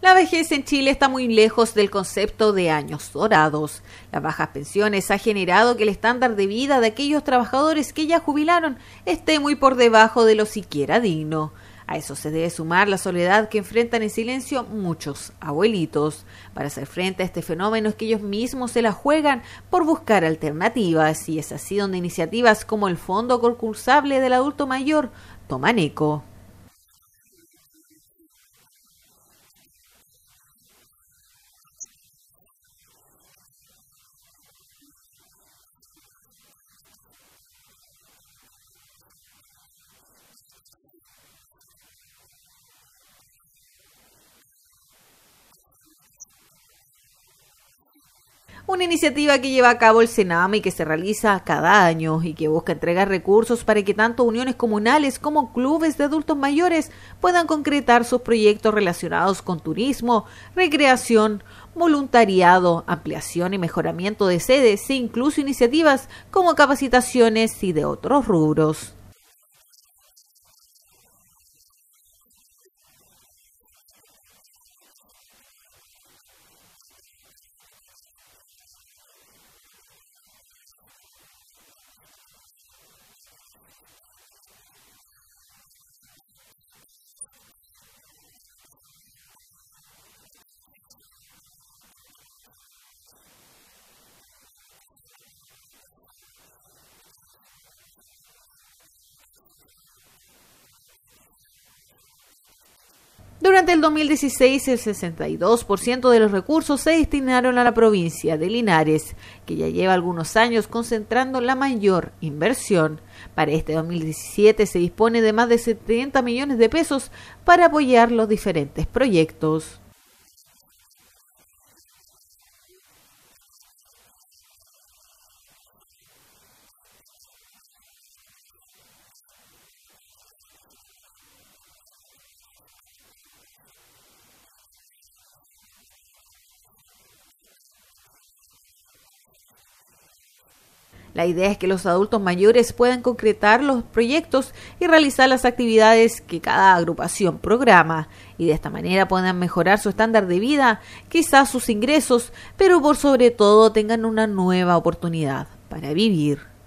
La vejez en Chile está muy lejos del concepto de años dorados. Las bajas pensiones ha generado que el estándar de vida de aquellos trabajadores que ya jubilaron esté muy por debajo de lo siquiera digno. A eso se debe sumar la soledad que enfrentan en silencio muchos abuelitos. Para hacer frente a este fenómeno es que ellos mismos se la juegan por buscar alternativas y es así donde iniciativas como el Fondo Concursable del Adulto Mayor toman eco. una iniciativa que lleva a cabo el Sename y que se realiza cada año y que busca entregar recursos para que tanto uniones comunales como clubes de adultos mayores puedan concretar sus proyectos relacionados con turismo, recreación, voluntariado, ampliación y mejoramiento de sedes e incluso iniciativas como capacitaciones y de otros rubros. Durante el 2016, el 62% de los recursos se destinaron a la provincia de Linares, que ya lleva algunos años concentrando la mayor inversión. Para este 2017 se dispone de más de 70 millones de pesos para apoyar los diferentes proyectos. La idea es que los adultos mayores puedan concretar los proyectos y realizar las actividades que cada agrupación programa y de esta manera puedan mejorar su estándar de vida, quizás sus ingresos, pero por sobre todo tengan una nueva oportunidad para vivir.